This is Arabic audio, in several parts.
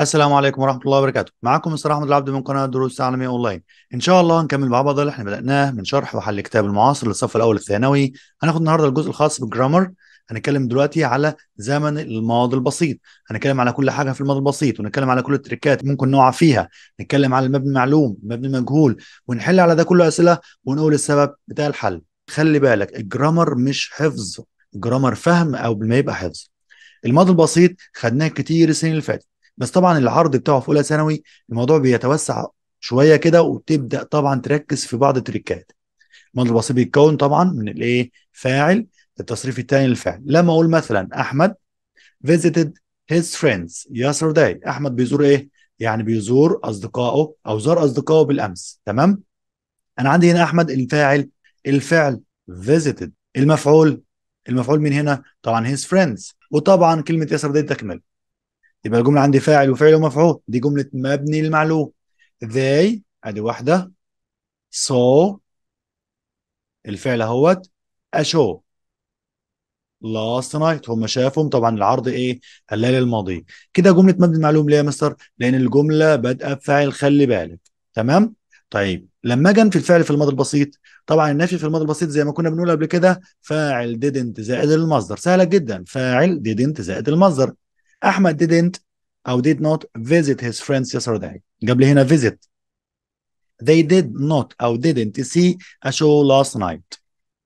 السلام عليكم ورحمه الله وبركاته معكم مستر احمد العبد من قناه دروس تعليميه اونلاين ان شاء الله هنكمل مع بعض اللي احنا بداناه من شرح وحل كتاب المعاصر للصف الاول الثانوي هناخد النهارده الجزء الخاص بالجرامر هنتكلم دلوقتي على زمن الماضي البسيط هنتكلم على كل حاجه في الماضي البسيط ونتكلم على كل التريكات ممكن نقع فيها نتكلم على المبني معلوم المبني مجهول ونحل على ده كله اسئله ونقول السبب بتاع الحل خلي بالك الجرامر مش حفظ الجرامر فهم او ما يبقى حفظ الماضي البسيط خدناه كتير السنين اللي فاتت بس طبعا العرض بتاعه في اولى ثانوي الموضوع بيتوسع شويه كده وبتبدا طبعا تركز في بعض التريكات الماضي البسيط بيتكون طبعا من الايه فاعل التصريف الثاني للفعل لما اقول مثلا احمد visited his friends yesterday احمد بيزور ايه يعني بيزور اصدقائه او زار اصدقائه بالامس تمام انا عندي هنا احمد الفاعل الفعل visited المفعول المفعول من هنا طبعا his friends وطبعا كلمه دي تكمل يبقى الجمله عندي فاعل وفعل ومفعول دي جمله مبني المعلوم they ادي واحده saw الفعل اهوت a show last night هم شافهم طبعا العرض ايه الليل الماضي كده جمله مبني المعلوم ليه يا مستر لان الجمله بادئه بفاعل خلي بالك تمام طيب لما جن في الفعل في الماضي البسيط طبعا النفي في الماضي البسيط زي ما كنا بنقول قبل كده فاعل didn't زائد المصدر سهله جدا فاعل didn't زائد المصدر احمد didn't او did not visit his friends yesterday جاب لي هنا visit they did not او didn't see a show last night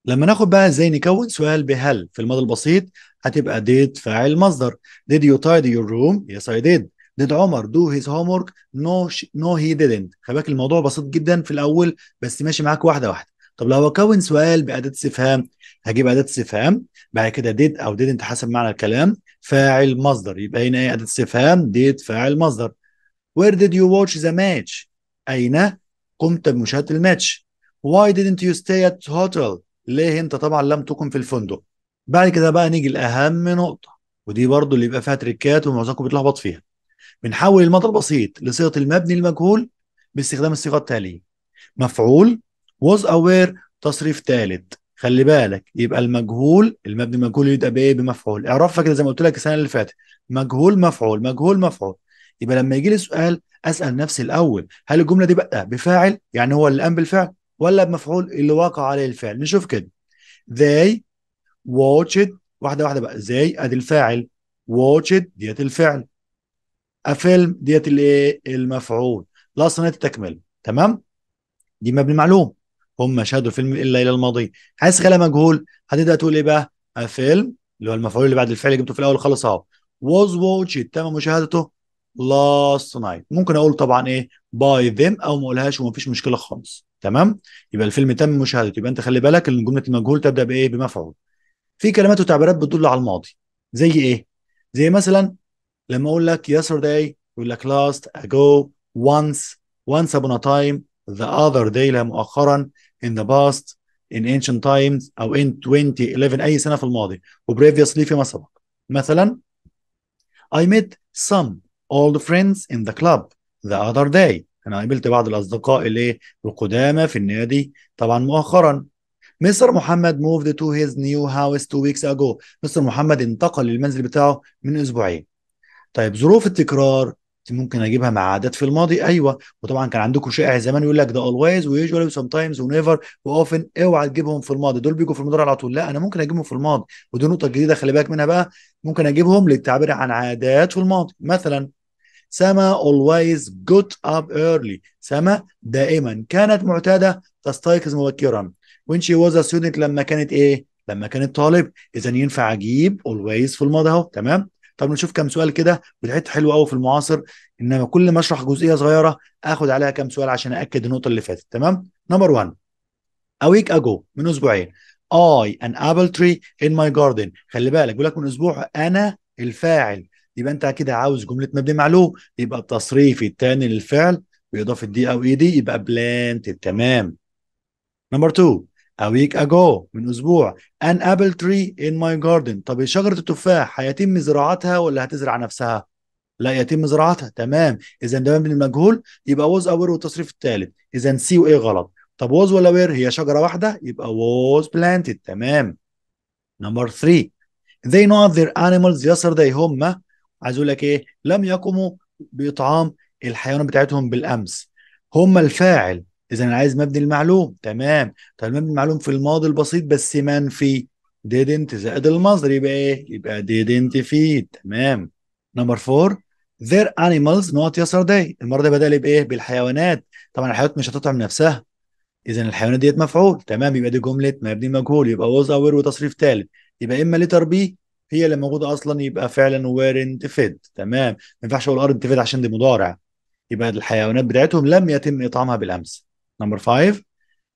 لما ناخد بقى ازاي نكون سؤال بهل في الماضي البسيط هتبقى did فاعل مصدر did you tidy your room yes I did did عمر do his homework no she, no he didn't خباك الموضوع بسيط جدا في الاول بس ماشي معاك واحده واحده طب لو اكون سؤال باداه استفهام هجيب اداه استفهام بعد كده ديد او ديدنت حسب معنى الكلام فاعل مصدر يبقى هنا ايه اداه استفهام ديد فاعل مصدر وير ديد يو واتش ذا ماتش اين قمت بمشاهده الماتش واي didn't يو ستاي ات hotel ليه انت طبعا لم تقم في الفندق بعد كده بقى نيجي لاهم نقطه ودي برضو اللي بيبقى فيها تريكات ومعظمكم بيتلخبط فيها بنحول المطر البسيط لصيغه المبني المجهول باستخدام الصيغه التاليه مفعول was aware تصريف ثالث خلي بالك يبقى المجهول المبني مجهول يبقى بايه بمفعول اعرفها كده زي ما قلت لك السنه اللي فاتت مجهول مفعول مجهول مفعول يبقى لما يجي لي سؤال اسال نفسي الاول هل الجمله دي بقى بفاعل يعني هو اللي قام بالفعل ولا بمفعول اللي وقع عليه الفعل نشوف كده they watched واحده واحده بقى زي ادي الفاعل watched ديت الفعل افيلم ديت الايه المفعول لا صنعت التكمله تمام دي مبني معلوم هم شاهدوا الفيلم الا الى الماضي عايز خالها مجهول هتبدا تقول ايه بقى آه، فيلم اللي هو المفعول اللي بعد الفعل اللي جبته في الاول خلاص اهو was watched تم مشاهدته last night ممكن اقول طبعا ايه باي them او ما اقولهاش ومفيش مشكله خالص تمام يبقى الفيلم تم مشاهدته يبقى انت خلي بالك ان جمله المجهول تبدا بايه بمفعول في كلمات وتعبيرات بتدل على الماضي زي ايه زي مثلا لما اقول لك yesterday يقول لك last ago once once upon a time the other day لا مؤخرا in the past in ancient times او in 2011 اي سنه في الماضي previously فيما سبق مثلا I met some old friends in the club the other day انا قابلت بعض الاصدقاء اللي القدامى في النادي طبعا مؤخرا مستر محمد moved to his new house two weeks ago مستر محمد انتقل للمنزل بتاعه من اسبوعين طيب ظروف التكرار ممكن اجيبها مع عادات في الماضي ايوه وطبعا كان عندكم شائع زمان يقول لك ده اولويز ويوجوالي وسام تايمز ونيفر واوفن اوعى تجيبهم في الماضي دول بيجوا في المضارع على طول لا انا ممكن اجيبهم في الماضي ودي نقطه جديده خلي بالك منها بقى ممكن اجيبهم للتعبير عن عادات في الماضي مثلا سما اولويز جوت اب ايرلي سما دائما كانت معتاده تستيقظ مبكرا وين شي واز ا لما كانت ايه لما كانت طالب اذا ينفع اجيب اولويز في الماضي اهو تمام طب نشوف كام سؤال كده والحته حلوه قوي في المعاصر انما كل ما اشرح جزئيه صغيره اخد عليها كام سؤال عشان ااكد النقطه اللي فاتت تمام نمبر 1 A week ago من اسبوعين I an apple tree in my garden خلي بالك بيقول لك من اسبوع انا الفاعل يبقى انت كده عاوز جمله مبني معلوم يبقى التصريف الثاني للفعل باضافه دي او اي دي يبقى بلانت تمام نمبر 2 A week ago من أسبوع an apple tree in my garden طب شجرة التفاح هيتم زراعتها ولا هتزرع نفسها؟ لا يتم زراعتها تمام إذا ده من المجهول يبقى was aware والتصريف الثالث إذا سي وإيه غلط طب was ولا were هي شجرة واحدة يبقى was planted تمام نمبر 3 they not their animals yesterday هم عايز اقول لك ايه لم يقوموا باطعام الحيوانات بتاعتهم بالامس هم الفاعل اذا انا عايز مبني المعلوم تمام طب مبني المعلوم في الماضي البسيط بس منفي didn't زائد المصدر يبقى ايه يبقى didn't feed تمام نمبر 4 their animals not yesterday المره دي بدأ بايه بالحيوانات طبعا الحيوانات مش هتطعم نفسها اذا الحيوانات ديت مفعول تمام يبقى دي جمله مبني مجهول يبقى was aware وتصريف ثالث يبقى اما لتر بي هي اللي موجوده اصلا يبقى فعلا weren't fed تمام ما ينفعش اقول ارنت fed عشان دي مضارع يبقى الحيوانات بتاعتهم لم يتم اطعامها بالامس نمبر 5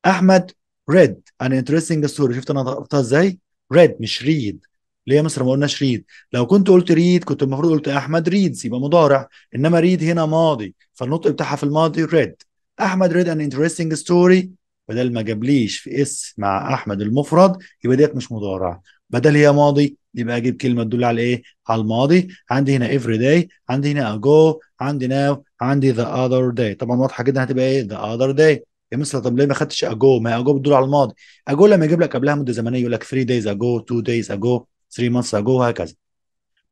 احمد ريد ان انترستنج ستوري شفت انا ضربتها ازاي؟ ريد مش ريد ليه يا مصر ما قلناش ريد لو كنت قلت ريد كنت المفروض قلت احمد ريدز يبقى مضارع انما ريد هنا ماضي فالنطق بتاعها في الماضي ريد احمد ريد ان انترستنج ستوري بدل ما جابليش في اس مع احمد المفرد يبقى ديت مش مضارع بدل هي ماضي يبقى اجيب كلمه تدل على ايه على الماضي عندي هنا افري داي عندي هنا اجو عندي ناو عندي ذا اذر داي طبعا واضحه جدا هتبقى ايه ذا اذر داي يا يعني مستر طب ليه ما خدتش اجو ما اجو بتدور على الماضي اجو لما يجيب لك قبلها مده زمنيه يقول لك 3 دايز اجو 2 دايز اجو 3 مانثس اجو وهكذا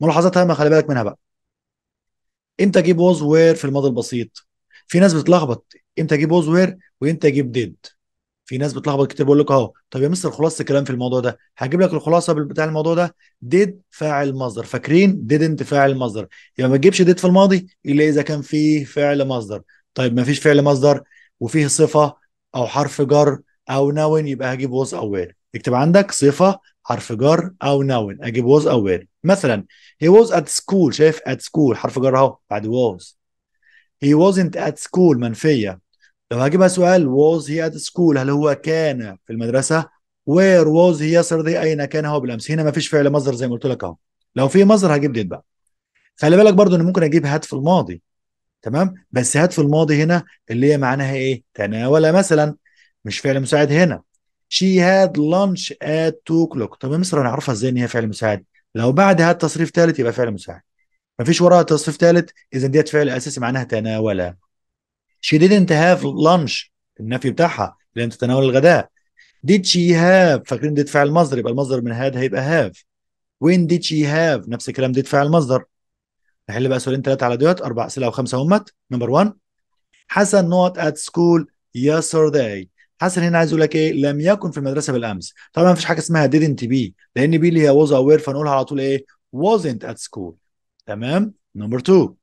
ملاحظات ما خلي بالك منها بقى امتى اجيب ووز وير في الماضي البسيط في ناس بتلخبط امتى اجيب ووز وير وامتى اجيب ديد في ناس بتلخبط كتير بقول لك اهو طب يا مستر خلاصه الكلام في الموضوع ده هجيب لك الخلاصه بتاع الموضوع ده ديد فاعل مصدر فاكرين ديدنت فاعل مصدر يبقى ما تجيبش ديد في الماضي الا اذا كان فيه فعل مصدر طيب ما فيش فعل مصدر وفيه صفه او حرف جر او نون يبقى هجيب was او were اكتب عندك صفه حرف جر او نون اجيب was او were مثلا he was at school شايف at school حرف جر اهو بعد was he wasn't at school منفيه لو هجيبها سؤال was he at school هل هو كان في المدرسه where was he yesterday اين كان هو بالامس هنا مفيش فعل مصدر زي ما قلت لك اهو لو في مصدر هجيب did بقى خلي بالك برضو ان ممكن اجيب هات في الماضي تمام بس هات في الماضي هنا اللي هي معناها ايه تناول مثلا مش فعل مساعد هنا شي هاد لانش ات 2 o'clock طب مصر هنعرفها ازاي ان هي فعل مساعد لو بعد هات تصريف ثالث يبقى فعل مساعد مفيش وراها تصريف ثالث اذا ديت فعل اساسي معناها تناول شي didn't have lunch النفي بتاعها لم تتناول الغداء did she have فاكرين ديت فعل مصدر يبقى المصدر من هاد هيبقى have when did she have نفس الكلام ديت فعل مصدر نحل بقى سؤالين ثلاثه على ديوت اربع اسئله او خمسه همت نمبر 1 حسن not at school yesterday حسن هنا عايز يقول لك ايه لم يكن في المدرسه بالامس طبعا مفيش حاجه اسمها didn't be لان بي اللي هي was aware فنقولها على طول ايه wasn't at school تمام نمبر 2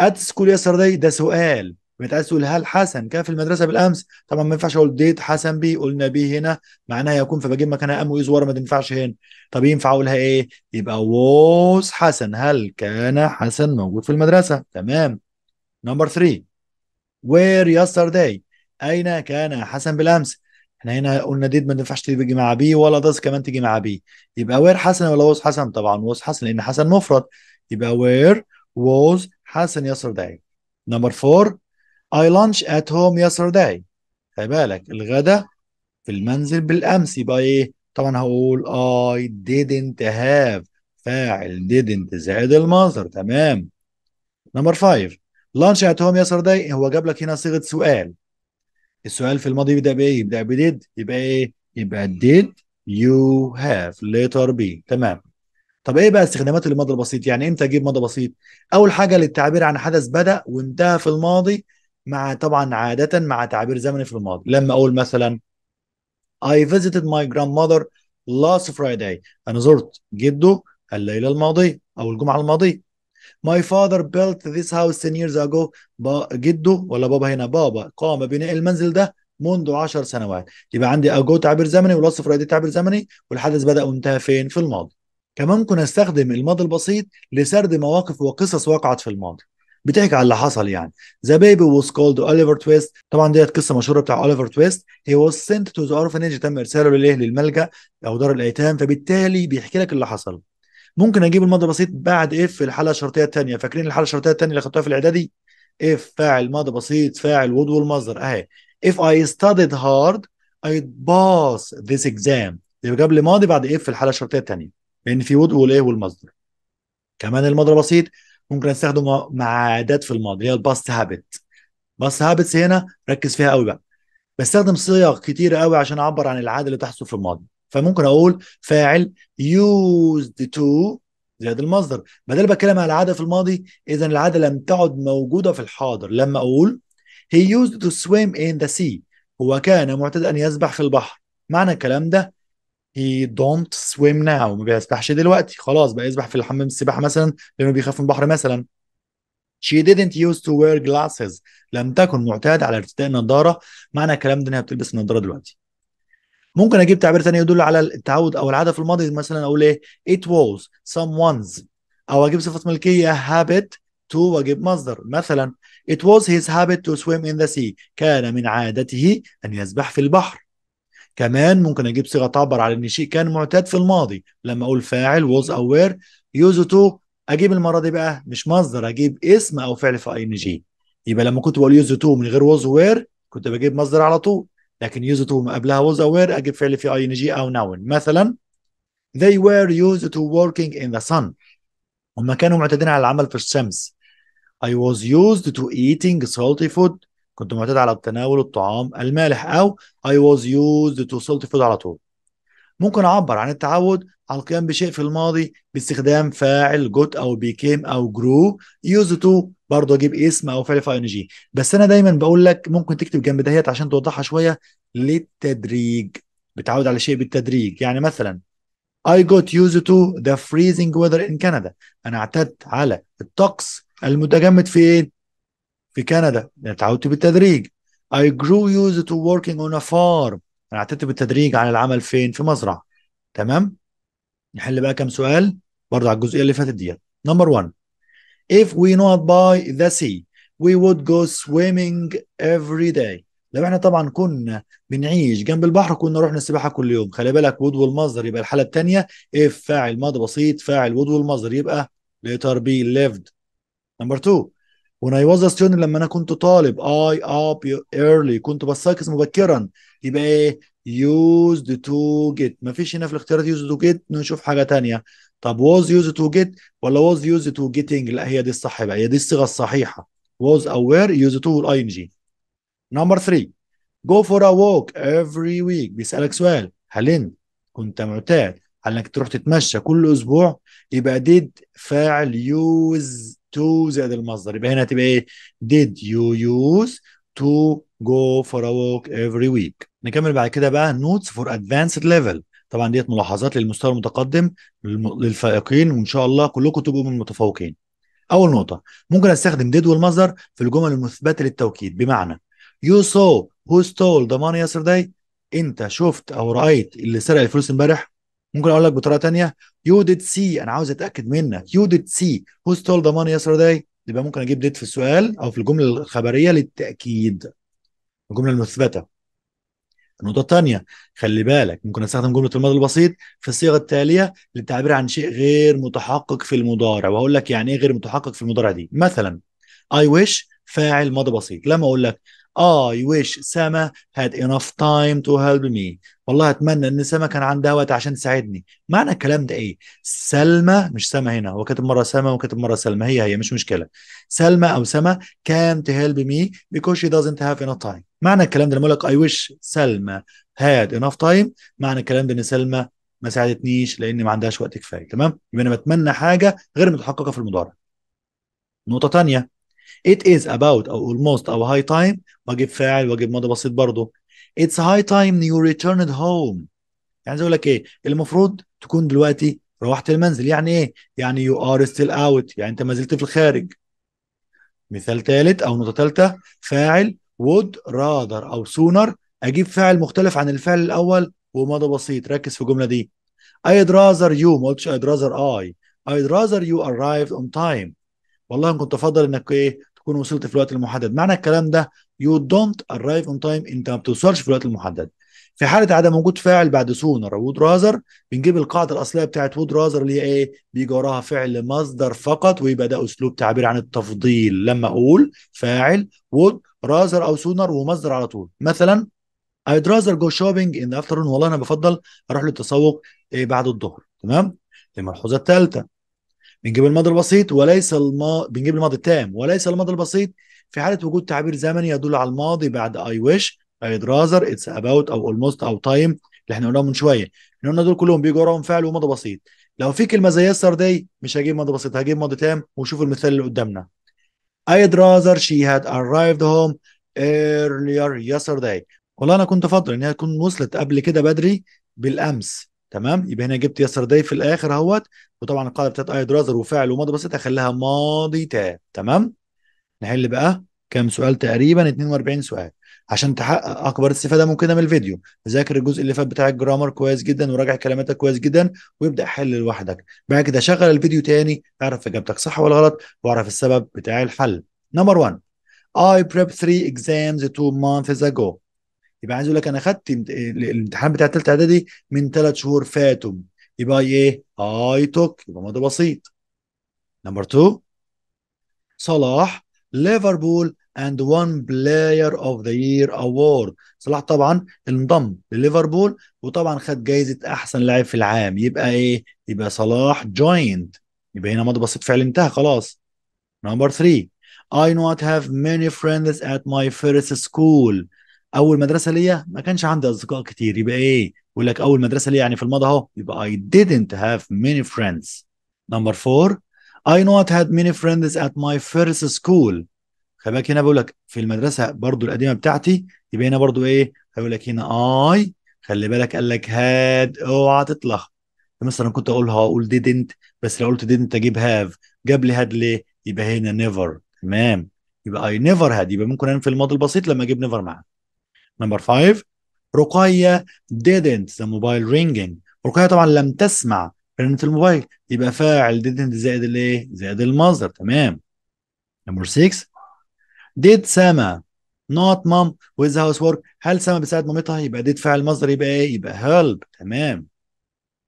at school yesterday ده سؤال بنت عايز تقول هل حسن كان في المدرسه بالامس طبعا ما ينفعش اقول ديت حسن بي قلنا بي هنا معناها يكون فبجيب مكانها ام ويز ورا ما تنفعش هنا طب ينفع اقولها ايه يبقى ووز حسن هل كان حسن موجود في المدرسه تمام نمبر 3 وير يسترداي اين كان حسن بالامس احنا هنا قلنا ديت ما تنفعش تيجي مع بي ولا داز كمان تيجي مع بي يبقى وير حسن ولا ووز حسن طبعا ووز حسن لان حسن مفرد يبقى وير ووز حسن يسترداي نمبر 4 I lunch at home yesterday خلي بالك الغدا في المنزل بالامس يبقى ايه طبعا هقول I didn't have فاعل didn't زائد المصدر تمام نمبر 5 lunch at home yesterday هو جاب لك هنا صيغه سؤال السؤال في الماضي يبدا بايه يبدا بديد يبقى ايه يبقى did you have letter B تمام طب ايه بقى استخدامات المضى البسيط يعني امتى اجيب مضى بسيط اول حاجه للتعبير عن حدث بدا وانتهى في الماضي مع طبعا عادة مع تعبير زمني في الماضي لما أقول مثلا I visited my grandmother last Friday أنا زرت جده الليلة الماضية أو الجمعة الماضية My father built this house 10 years ago با جده ولا بابا هنا بابا قام بناء المنزل ده منذ 10 سنوات يبقى عندي أجو تعبير زمني ولاست فرايدي تعبير زمني والحدث بدأ وانتهى فين في الماضي كمان ممكن استخدم الماضي البسيط لسرد مواقف وقصص وقعت في الماضي بتحكي على اللي حصل يعني ذا بيبي was called اوليفر Twist طبعا ديت قصه مشهوره بتاع اوليفر Twist he was sent to the orphanage تم ارساله لليه للملجا او دار الايتام فبالتالي بيحكي لك اللي حصل ممكن اجيب الماضي بسيط بعد اف إيه في الحاله الشرطيه الثانيه فاكرين الحاله الشرطيه الثانيه اللي خدتوها في الاعدادي اف فاعل ماضي بسيط فاعل وود والمصدر اهي if I studied hard I'd pass this exam يبقى جاب لي ماضي بعد اف إيه في الحاله الشرطيه الثانيه لان في وود والايه والمصدر كمان الماضي بسيط ممكن استخدمه مع عادات في الماضي اللي هي الباست هابت باست هابتس هنا ركز فيها قوي بقى بستخدم صيغ كتيرة قوي عشان اعبر عن العاده اللي تحصل في الماضي فممكن اقول فاعل يوزد تو زائد المصدر بدل بتكلم على العاده في الماضي اذا العاده لم تعد موجوده في الحاضر لما اقول هي يوزد تو سويم ان ذا سي هو كان معتاد ان يسبح في البحر معنى الكلام ده هي دونت سويم ناو ما بيسبحش دلوقتي خلاص بقى يسبح في الحمام السباحه مثلا لانه بيخاف من البحر مثلا She didn't used to wear glasses لم تكن معتاد على ارتداء نظاره معنى الكلام ده انها بتلبس نظاره دلوقتي ممكن اجيب تعبير ثاني يدل على التعود او العاده في الماضي مثلا اقول ايه it was someone's او اجيب صفه ملكيه habit to واجيب مصدر مثلا it was his habit to swim in the sea كان من عادته ان يسبح في البحر كمان ممكن اجيب صيغه تعبر على ان شيء كان معتاد في الماضي لما اقول فاعل was aware use to اجيب المره دي بقى مش مصدر اجيب اسم او فعل في اي ان جي يبقى لما كنت بقول use to من غير was aware كنت بجيب مصدر على طول لكن use to قبلها was aware اجيب فعل في اي ان جي او noun مثلا they were used to working in the sun هم كانوا معتادين على العمل في الشمس I was used to eating salty food كنت معتاد على تناول الطعام المالح أو I was used to salty food على طول ممكن أعبر عن التعود على القيام بشيء في الماضي باستخدام فاعل جوت أو became أو grew used to برضه أجيب اسم أو فعل في جي بس أنا دايما بقول لك ممكن تكتب جنب دهيت عشان توضحها شوية للتدريج بتعود على شيء بالتدريج يعني مثلا I got used to the freezing weather in Canada أنا اعتدت على الطقس المتجمد في في كندا يعني تعودت بالتدريج I grew used to working on a farm انا اعتدت بالتدريج عن العمل فين في مزرعه تمام نحل بقى كام سؤال برضه على الجزئيه اللي فاتت ديت نمبر 1 if we not by the sea we would go swimming every day لو احنا طبعا كنا بنعيش جنب البحر كنا رحنا السباحه كل يوم خلي بالك would والمصدر يبقى الحاله الثانيه if فاعل ماضي بسيط فاعل would والمصدر يبقى later be lived نمبر 2 When I was a student لما أنا كنت طالب I up early كنت بستيقظ مبكرا يبقى إيه used to get مفيش هنا في الاختيارات used to get نشوف حاجة تانية طب was used to get ولا was used to getting لا هي دي الصح بقى هي دي الصيغة الصحيحة was أو were used to وال ing number 3 go for a walk every week بيسألك سؤال هل أنت كنت معتاد على انك تروح تتمشى كل اسبوع يبقى did فاعل يوز تو زائد المصدر يبقى هنا هتبقى ايه did you use to go for a walk every week نكمل بعد كده بقى notes for advanced level طبعا ديت ملاحظات للمستوى المتقدم للفائقين وان شاء الله كلكم تبقوا من المتفوقين اول نقطه ممكن استخدم did والمصدر في الجمل المثبته للتوكيد بمعنى you saw who stole the money yesterday انت شفت او رايت اللي سرق الفلوس امبارح ممكن اقول لك بطريقه ثانيه يو ديد سي انا عاوز اتاكد منك يو ديد سي هو ستول ذا ماني يسترداي يبقى ممكن اجيب ديد في السؤال او في الجمله الخبريه للتاكيد الجمله المثبته النقطة الثانية خلي بالك ممكن استخدم جملة الماضي البسيط في الصيغة التالية للتعبير عن شيء غير متحقق في المضارع واقول لك يعني ايه غير متحقق في المضارع دي مثلا اي ويش فاعل ماضي بسيط لما اقول لك I wish سما had enough time to help me والله اتمنى ان سما كان عندها وقت عشان تساعدني معنى الكلام ده ايه سلمى مش سما هنا هو كاتب مره سما وكاتب مره سلمى هي هي مش مشكله سلمى او سما كان to help me because she doesn't have enough time معنى الكلام ده لما اقول لك I wish سلمى had enough time معنى الكلام ده ان سلمى ما ساعدتنيش لان ما عندهاش وقت كفايه تمام يبقى انا بتمنى حاجه غير متحققه في المضارع نقطه ثانيه It is about أو almost أو high time واجب فاعل واجب ماضي بسيط برضه It's high time you returned home يعني اقول لك ايه المفروض تكون دلوقتي روحت المنزل يعني ايه يعني you are still out يعني انت ما زلت في الخارج مثال ثالث او نقطه ثالثه فاعل would rather او sooner اجيب فاعل مختلف عن الفعل الاول وماضي بسيط ركز في الجمله دي I'd rather you ما قلتش I'd rather I I'd rather you arrived on time والله كنت افضل انك ايه تكون وصلت في الوقت المحدد معنى الكلام ده يو دونت arrive اون تايم انت ما بتوصلش في الوقت المحدد في حاله عدم وجود فاعل بعد سونر وود رازر بنجيب القاعده الاصليه بتاعت وود رازر اللي هي ايه بيجي وراها فعل مصدر فقط ويبقى ده اسلوب تعبير عن التفضيل لما اقول فاعل وود رازر او سونر ومصدر على طول مثلا I'd rather go shopping in the afternoon والله انا بفضل اروح للتسوق إيه، بعد الظهر تمام الملحوظه الثالثه بنجيب الماضي البسيط وليس الما بنجيب الماضي التام وليس الماضي البسيط في حاله وجود تعبير زمني يدل على الماضي بعد اي ويش اي درازر اتس اباوت او اولموست او تايم اللي احنا قلناهم من شويه احنا قلنا دول كلهم بيجوا وراهم فعل وماضي بسيط لو في كلمه زي داي مش هجيب ماضي بسيط هجيب ماضي تام وشوف المثال اللي قدامنا درازر شي هاد had هوم home earlier yesterday والله انا كنت افضل ان هي تكون وصلت قبل كده بدري بالامس تمام يبقى هنا جبت يسر داي في الاخر اهوت وطبعا القاعده بتاعت اي درازر وفعل وماضي بسيط اخليها ماضي تاء تمام نحل بقى كام سؤال تقريبا 42 سؤال عشان تحقق اكبر استفاده ممكنه من الفيديو ذاكر الجزء اللي فات بتاع الجرامر كويس جدا وراجع كلماتك كويس جدا وابدا حل لوحدك بعد كده شغل الفيديو تاني اعرف اجابتك صح ولا غلط واعرف السبب بتاع الحل نمبر 1 I prepped three exams two months ago يبقى عايز اقول لك انا خدت الامتحان بتاع ثالثه اعدادي من ثلاث شهور فاتوا يبقى ايه اي توك يبقى موضوع بسيط نمبر 2 صلاح ليفربول اند وان بلاير اوف ذا يير اوورد صلاح طبعا انضم لليفربول وطبعا خد جايزه احسن لاعب في العام يبقى ايه يبقى صلاح جويند يبقى هنا موضوع بسيط فعلا انتهى خلاص نمبر 3 I not have many friends at my first school اول مدرسه ليا ما كانش عندي اصدقاء كتير يبقى ايه يقول لك اول مدرسه ليا يعني في الماضي اهو يبقى I didn't have many friends نمبر 4 I not had many friends at my first school خلي بالك هنا بيقول لك في المدرسه برضو القديمه بتاعتي يبقى هنا برضو ايه هيقول لك هنا اي خلي بالك قال لك هاد اوعى تطلع مثلا كنت اقولها اقول didn't بس لو قلت didn't اجيب have جاب لي هاد ليه يبقى هنا نيفر تمام يبقى I never had يبقى ممكن انفي الماضي البسيط لما اجيب نيفر معاه نمبر 5 رقية didn't the mobile ringing رقية طبعا لم تسمع رنة الموبايل يبقى فاعل didn't زائد الايه زائد المصدر تمام نمبر 6 did سما not mom with the housework هل سما بتساعد مامتها يبقى did فاعل مصدر يبقى ايه يبقى help تمام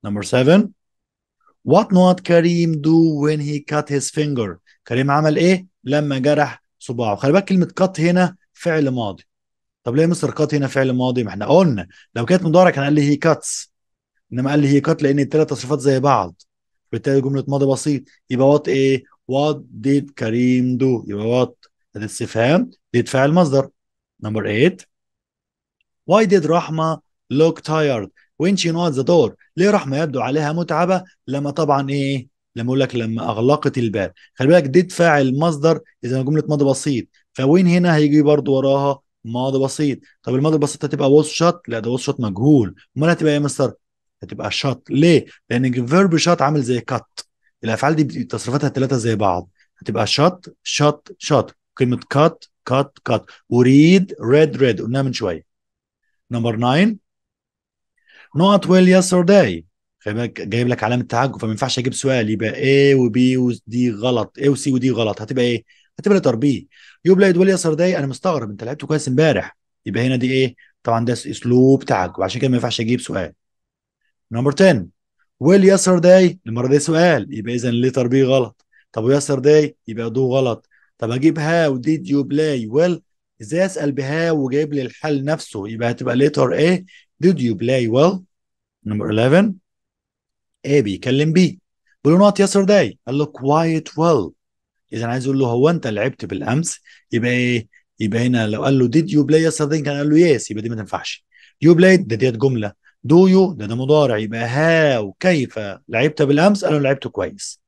نمبر 7 what not كريم do when he cut his finger كريم عمل ايه لما جرح صباعه خلي بالك كلمة cut هنا فعل ماضي طب ليه مستر كات هنا فعل ماضي ما احنا قلنا لو كانت مضارع كان قال لي هي كاتس انما قال لي هي كات لان الثلاث تصريفات زي بعض بالتالي جمله ماضي بسيط يبقى وات ايه وات ديد كريم دو يبقى وات هذا استفهام ديد فعل مصدر نمبر 8 واي ديد رحمه لوك تايرد وين شي نوت ذا دور ليه رحمه يبدو عليها متعبه لما طبعا ايه لما اقول لك لما اغلقت الباب خلي بالك ديد فاعل مصدر اذا جمله ماضي بسيط فوين هنا هيجي برضو وراها ماضي بسيط طب الماضي البسيط هتبقى was شوت لا ده was شوت مجهول امال هتبقى ايه مستر هتبقى شوت ليه لان الفيرب شوت عامل زي كات الافعال دي تصرفاتها التلاتة زي بعض هتبقى شوت شوت شوت كلمه كات كات كات وريد ريد ريد قلناها من شويه نمبر 9 not well yesterday جايب لك علامه تعجب فما ينفعش اجيب سؤال يبقى A وبي ودي غلط A وسي ودي غلط هتبقى ايه هتبقى تربيه يوبلايد ولي ياسر داي انا مستغرب انت لعبت كويس امبارح يبقى هنا دي ايه طبعا ده اسلوب تعجب وعشان كده ما ينفعش اجيب سؤال نمبر 10 ويل ياسر داي المره دي سؤال يبقى اذا ليه تربيه غلط طب وياسر داي يبقى دو غلط طب اجيب هاو ديد يو بلاي ويل ازاي اسال بهاو وجايب لي الحل نفسه يبقى هتبقى ليتر ايه ديد يو بلاي ويل نمبر 11 ايه بيكلم بي بيقول له نوت ياسر داي قال له كوايت ويل اذا عايز اقول له هو انت لعبت بالامس يبقى ايه يبقى هنا لو قال له ديد يو بلاي something كان قال له يس يبقى دي ما تنفعش يو بلاي ده ديت جمله دو يو ده ده مضارع يبقى هاو كيف لعبت بالامس قال له لعبت كويس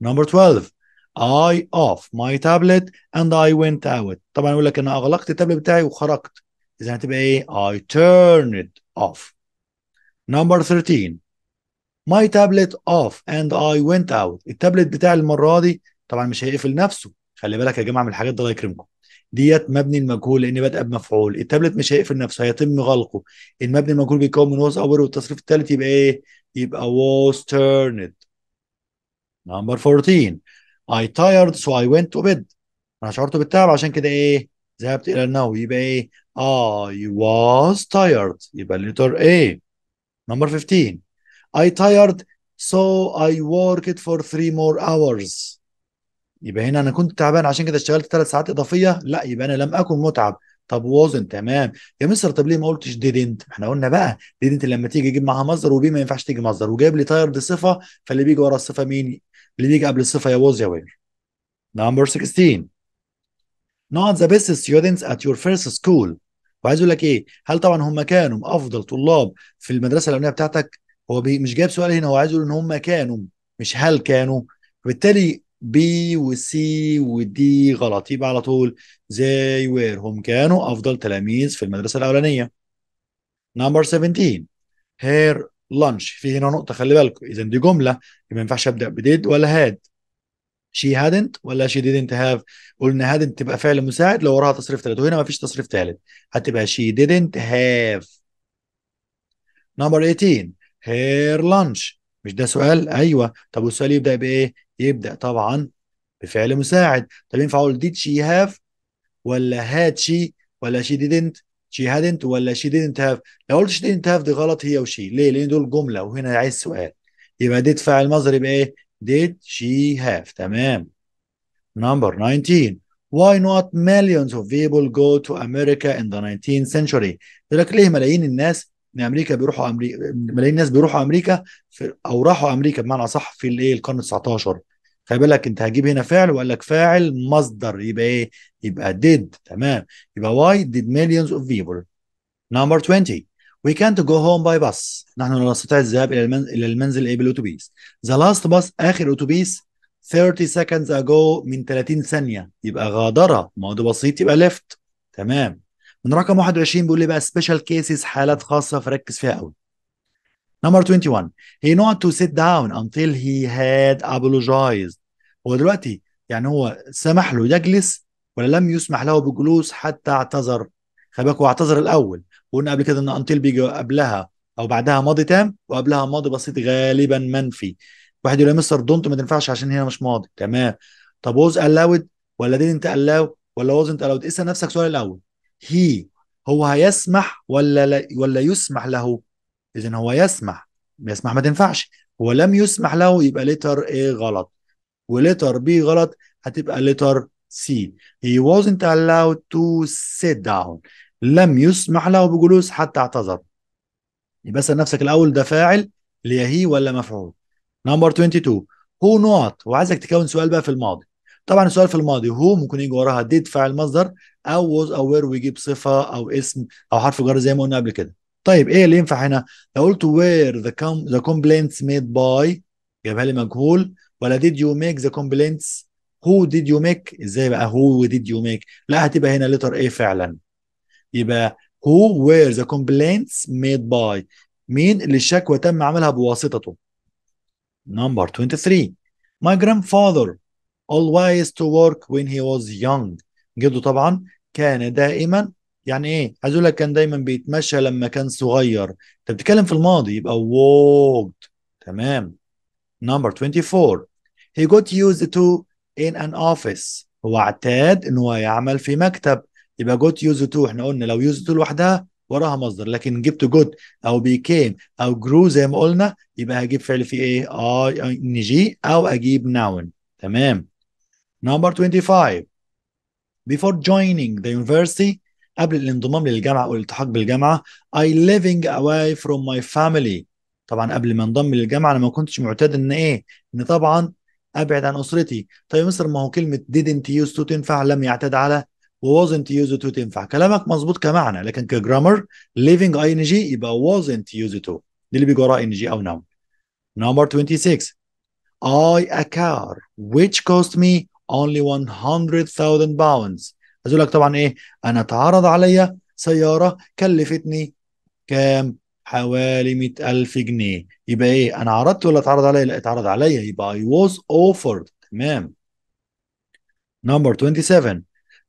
نمبر 12 I off my tablet and I went out طبعا يقول لك انا اغلقت التابلت بتاعي وخرجت اذا هتبقى ايه I turned it off نمبر 13 my tablet off and I went out التابلت بتاعي المره دي طبعا مش هيقفل نفسه خلي بالك يا جماعه من الحاجات دي الله يكرمكم ديت مبني المجهول لان بادئه بمفعول التابلت مش هيقفل نفسه هيتم غلقه المبني المجهول بيتكون من واز اور والتصريف الثالث يبقى ايه يبقى was turned نمبر 14 I tired so I went to bed انا شعرت بالتعب عشان كده ايه ذهبت الى النوم يبقى ايه I was tired يبقى letter A نمبر 15 I tired so I worked for three more hours يبقى هنا انا كنت تعبان عشان كده اشتغلت ثلاث ساعات اضافيه لا يبقى انا لم اكن متعب طب وزن تمام يا مستر طب ليه ما قلتش ديدنت احنا قلنا بقى ديدنت لما تيجي يجيب معاها مصدر وبي ما ينفعش تيجي مصدر وجايب لي تايرد صفه فاللي بيجي ورا الصفه مين اللي بيجي قبل الصفه يا ووز يا وير نمبر 16 not the best students at your first school وعايز اقول لك ايه هل طبعا هم كانوا افضل طلاب في المدرسه الاولانيه بتاعتك هو مش جايب سؤال هنا هو عايز يقول ان هم كانوا مش هل كانوا بالتالي بي وسي ودي غلط يبقى على طول زي وير هم كانوا أفضل تلاميذ في المدرسة الأولانية نمبر 17 هير لانش في هنا نقطة خلي بالكم إذا دي جملة ما ينفعش أبدأ بديد ولا هاد شي هادنت ولا شي ديدنت هاف قلنا هادنت تبقى فعل مساعد لو وراها تصريف ثالث وهنا ما فيش تصريف ثالث هتبقى شي ديدنت هاف نمبر 18 هير لانش مش ده سؤال ايوه طب والسؤال يبدا بايه يبدأ طبعا بفعل مساعد طب ينفع أقول did she have ولا had she ولا she didn't she hadn't ولا she didn't have لو قلت she didn't have دي غلط هي وشي ليه لأن دول جملة وهنا عايز سؤال يبقى did فعل مصدر يبقى إيه did she have تمام number 19 Why not millions of people go to America in the 19th century؟ يقول لك ليه ملايين الناس من امريكا بيروحوا امريكا ملايين الناس بيروحوا امريكا في او راحوا امريكا بمعنى صح في الايه القرن 19 خلي بالك انت هجيب هنا فعل وقال لك فاعل مصدر يبقى ايه؟ يبقى ديد تمام يبقى واي ديد مليونز اوف بيبل نمبر 20 وي كانت جو هوم باي باس نحن لا نستطيع الذهاب الى المنزل الى المنزل ايه بالاتوبيس ذا لاست باس اخر اتوبيس 30 seconds ago من 30 ثانيه يبقى غادرها ما هو ده بسيط يبقى ليفت تمام من رقم 21 بيقول لي بقى سبيشال كيسز حالات خاصه فركز فيها قوي نمبر 21 هي نوت تو سيت داون انتل هي هاد ابولوجايز هو دلوقتي يعني هو سمح له يجلس ولا لم يسمح له بالجلوس حتى اعتذر خلي بالك هو اعتذر الاول وقلنا قبل كده ان انتل بيجي قبلها او بعدها ماضي تام وقبلها ماضي بسيط غالبا منفي واحد يقول يا مستر دونت ما تنفعش عشان هنا مش ماضي تمام طب ووز الاود ولا دينت الاو ولا ووزنت الاود اسال نفسك سؤال الاول هي هو هيسمح ولا لا ولا يسمح له اذا هو يسمح يسمح ما تنفعش هو لم يسمح له يبقى لتر A غلط ولتر B غلط هتبقى لتر C he wasn't allowed to sit down لم يسمح له بجلوس حتى اعتذر يبقى اسال نفسك الاول ده فاعل اللي هي ولا مفعول نمبر 22 هو نوت وعايزك تكون سؤال بقى في الماضي طبعا السؤال في الماضي هو ممكن يجي وراها ديد فعل مصدر او ووز او وير ويجيب صفه او اسم او حرف جر زي ما قلنا قبل كده طيب ايه اللي ينفع هنا لو قلت وير ذا ذا كومبلينتس ميد باي جابها لي مجهول ولا did you make the كومبلينتس هو did you make ازاي بقى هو وديد did you make لا هتبقى هنا لتر ايه فعلا يبقى هو وير ذا كومبلينتس ميد باي مين اللي الشكوى تم عملها بواسطته نمبر 23 ماي جراند فاذر always to work when he was young جده طبعا كان دائما يعني ايه عايز اقول لك كان دايما بيتمشى لما كان صغير انت بتتكلم في الماضي يبقى walked تمام number 24 he got used to in an office هو اعتاد ان هو يعمل في مكتب يبقى got used to احنا قلنا لو used to لوحدها وراها مصدر لكن جبت جود او بيكيم او جرو زي ما قلنا يبقى هجيب فعل في ايه اي ان جي او اجيب ناون تمام Number 25 Before joining the university قبل الانضمام للجامعة أو الالتحاق بالجامعة I living away from my family طبعا قبل ما انضم للجامعة أنا ما كنتش معتاد إن إيه إن طبعا أبعد عن أسرتي طيب مصر ما هو كلمة didn't use to تنفع لم يعتاد على wasn't used to تنفع كلامك مظبوط كمعنى لكن كجرامر living ing يبقى wasn't used to دي اللي بيجي وراء ing أو noun number 26 I a car which cost me only 100,000 pounds عايز لك طبعا ايه انا اتعرض عليا سياره كلفتني كام حوالي 100000 جنيه يبقى ايه انا عرضت ولا اتعرض عليا لا اتعرض عليا يبقى I was offered تمام number 27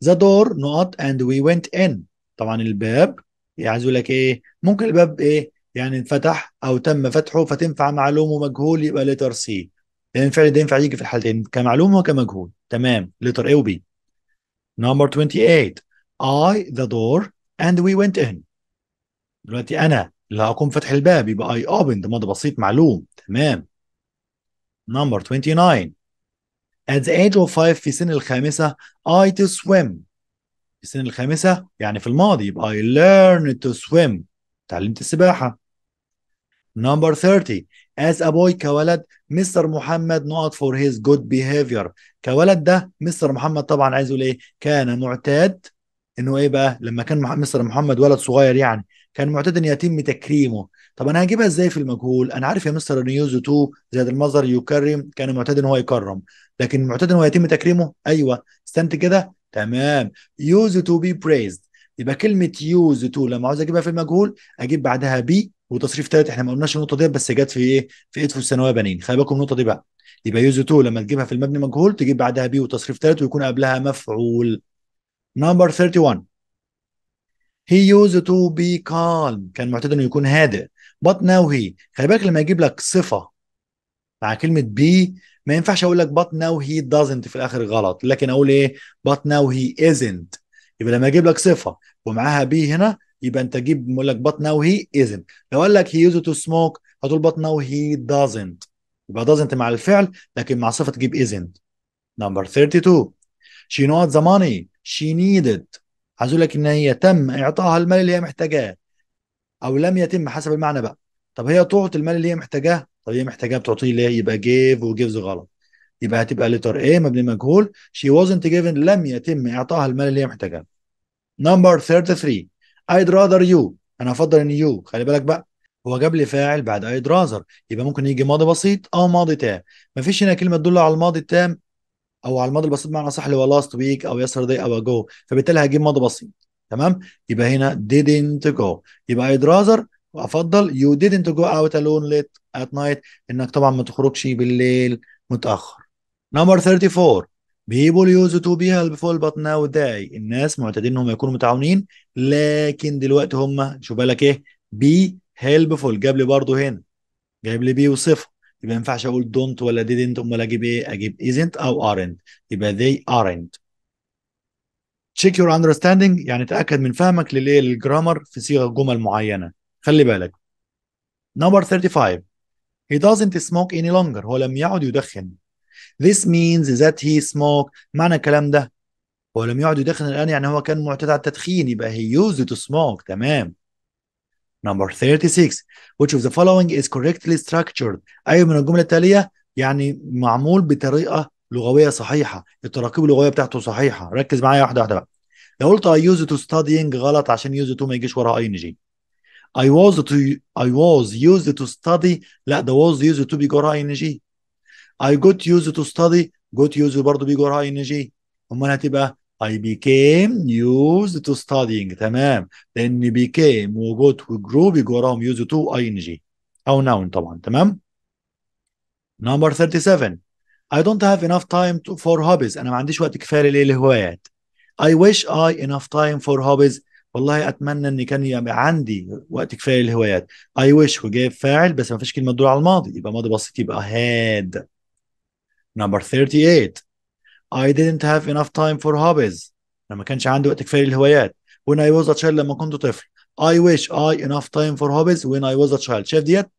the door knocked and we went in طبعا الباب يعني عايز اقول لك ايه ممكن الباب ايه يعني انفتح او تم فتحه فتنفع معلوم ومجهول يبقى letter C ده ينفع يجي في الحالتين كمعلوم وكمجهول تمام letter A و B number 28 I the door and we went in دلوقتي انا اللي هقوم فتح الباب يبقى I opened ماضي بسيط معلوم تمام number 29 at the age of 5 في سن الخامسة I to swim في سن الخامسة يعني في الماضي يبقى I learned to swim تعلمت السباحة Number 30 as a boy كولد مستر محمد نوت فور هيز جود بيهيفير كولد ده مستر محمد طبعا عايز يقول ايه كان معتاد انه ايه بقى لما كان مستر محمد ولد صغير يعني كان معتاد ان يتم تكريمه طب انا هجيبها ازاي في المجهول انا عارف يا مستر نيوز تو زياده المصدر يكرم كان معتاد ان هو يكرم لكن معتاد ان هو يتم تكريمه ايوه استنت كده تمام يوز تو بي praised يبقى كلمه يوز تو لما عاوز اجيبها في المجهول اجيب بعدها بي وتصريف ثالث احنا ما قلناش النقطه ديت بس جت في ايه في ادفو الثانويه بنين خلي بالكم النقطه دي بقى يبقى يوز تو لما تجيبها في المبني مجهول تجيب بعدها بي وتصريف ثالث ويكون قبلها مفعول نمبر 31 هي يوز تو بي كالم كان معتاد انه يكون هادئ but ناو هي خلي بالك لما يجيب لك صفه مع كلمه بي ما ينفعش اقول لك but ناو هي دازنت في الاخر غلط لكن اقول ايه but ناو هي ازنت يبقى لما اجيب لك صفه ومعاها بي هنا يبقى انت جيب بقول لك بات ناو هي isn't لو قال لك هي يوز تو سموك هتقول بات ناو هي دازنت يبقى دازنت مع الفعل لكن مع صفه تجيب isn't نمبر 32 شي نوت ذا ماني شي نيدد عايز اقول لك ان هي تم اعطائها المال اللي هي محتاجاه او لم يتم حسب المعنى بقى طب هي تعطي المال اللي هي محتاجاه طب هي محتاجاه بتعطيه ليه يبقى جيف وجيفز غلط يبقى هتبقى لتر A مبني مجهول she wasn't given لم يتم إعطائها المال اللي هي محتاجاه نمبر 33 I'd rather you أنا أفضل إن you خلي بالك بقى هو جاب لي فاعل بعد I'd rather يبقى ممكن يجي ماضي بسيط أو ماضي تام مفيش هنا كلمة تدل على الماضي التام أو على الماضي البسيط بمعنى صح اللي هو last week أو yesterday أو ago فبالتالي هجيب ماضي بسيط تمام يبقى هنا didn't go يبقى I'd rather وأفضل you didn't go out alone late at night إنك طبعا ما تخرجش بالليل متأخر نمبر 34 بيبول use تو be helpful but now داي الناس معتادين انهم يكونوا متعاونين لكن دلوقتي هم شو بالك ايه بي هيلبفول جاب لي برضه هنا جايب لي بي وصفه يبقى ما ينفعش اقول دونت ولا ديدنت امال اجيب ايه اجيب ايزنت او ارنت يبقى they ارنت تشيك يور اندرستاندينج يعني تاكد من فهمك للايه للجرامر في صيغه جمل معينه خلي بالك نمبر 35 he doesn't smoke any longer هو لم يعد يدخن This means that he smoked معنى الكلام ده هو لم يعد يدخن الآن يعني هو كان معتاد على التدخين يبقى he used to smoke تمام Number 36 which of the following is correctly structured أي من الجملة التالية يعني معمول بطريقة لغوية صحيحة التراكيب اللغوية بتاعته صحيحة ركز معايا واحدة واحدة بقى لو قلت I used to studying غلط عشان used to ما يجيش وراها اي جي I was to I was used to study لا ده was used to بيجي وراها اي جي I got used to study got used برضه بيجي وراها ing امال هتبقى I became used to studying تمام لان became وgot وgrow بيجي وراهم used to ing او noun طبعا تمام number 37 I don't have enough time to, for hobbies انا ما عنديش وقت كفايه للهوايات I wish I enough time for hobbies والله اتمنى ان كان يبقى عندي وقت كفايه للهوايات I wish وجايب فاعل بس ما فيش كلمه تدور على الماضي يبقى ماضي بسيط يبقى had Number 38 I didn't have enough time for hobbies أنا ما كانش عندي وقت كفاية للهوايات when I was a child لما كنت طفل I wish I enough time for hobbies when I was a child شايف ديت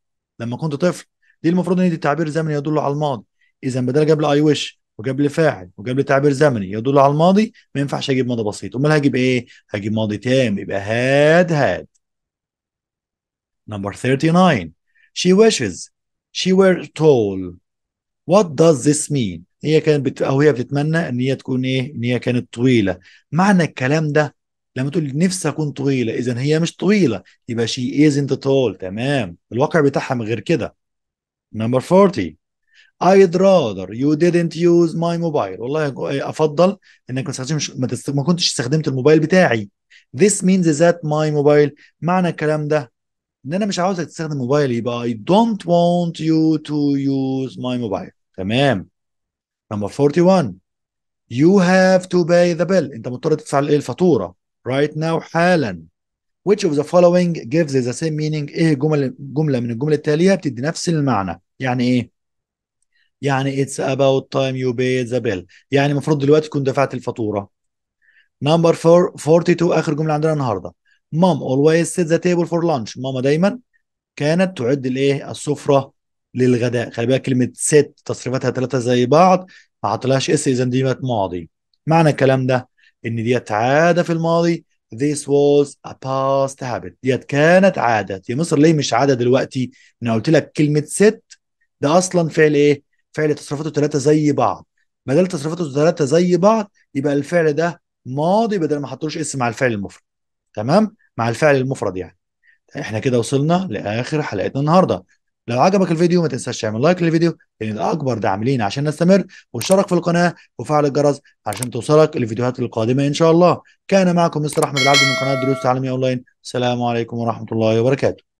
لما كنت طفل دي المفروض ان دي تعبير زمني يدل على الماضي اذا بدل جاب لي I wish وجاب لي فاعل وجاب لي تعبير زمني يدل على الماضي ما ينفعش اجيب ماضي بسيط امال هجيب ايه هجيب ماضي تام يبقى هاد هاد number 39 she wishes she were tall وات does this mean هي كانت بت... او هي بتتمنى ان هي تكون ايه ان هي كانت طويله معنى الكلام ده لما تقول نفسي اكون طويله اذا هي مش طويله يبقى شي isn't tall تمام الواقع بتاعها من غير كده نمبر 40 I'd rather you didn't use my mobile والله إيه، افضل انك ما تستخدمش ما, تست... ما كنتش استخدمت الموبايل بتاعي this means that my mobile معنى الكلام ده ان انا مش عاوزك تستخدم موبايلي يبقى I don't want you to use my mobile تمام نمبر 41 you have to pay the bill انت مضطر تدفع الايه الفاتوره right now حالا which of the following gives the same meaning ايه جمل جمله من الجمل التاليه بتدي نفس المعنى يعني ايه يعني it's about time you pay the bill يعني المفروض دلوقتي تكون دفعت الفاتوره نمبر 42 اخر جمله عندنا النهارده mom always set the table for lunch ماما دايما كانت تعد الايه السفره للغداء خلي بالك كلمه ست تصريفاتها ثلاثه زي بعض ما عطلهاش اس اذا دي ماضي معنى الكلام ده ان ديت عاده في الماضي this was a past habit ديت كانت عاده يا مصر ليه مش عاده دلوقتي انا قلت لك كلمه ست ده اصلا فعل ايه فعل تصرفاته ثلاثه زي بعض ما دام تصرفاته ثلاثه زي بعض يبقى الفعل ده ماضي بدل ما حطولوش اس مع الفعل المفرد تمام مع الفعل المفرد يعني احنا كده وصلنا لاخر حلقتنا النهارده لو عجبك الفيديو ما تنساش تعمل لايك للفيديو لان ده اكبر دعم لينا عشان نستمر واشترك في القناه وفعل الجرس عشان توصلك الفيديوهات القادمه ان شاء الله كان معكم مستر احمد العبد من قناه دروس تعليميه اونلاين السلام عليكم ورحمه الله وبركاته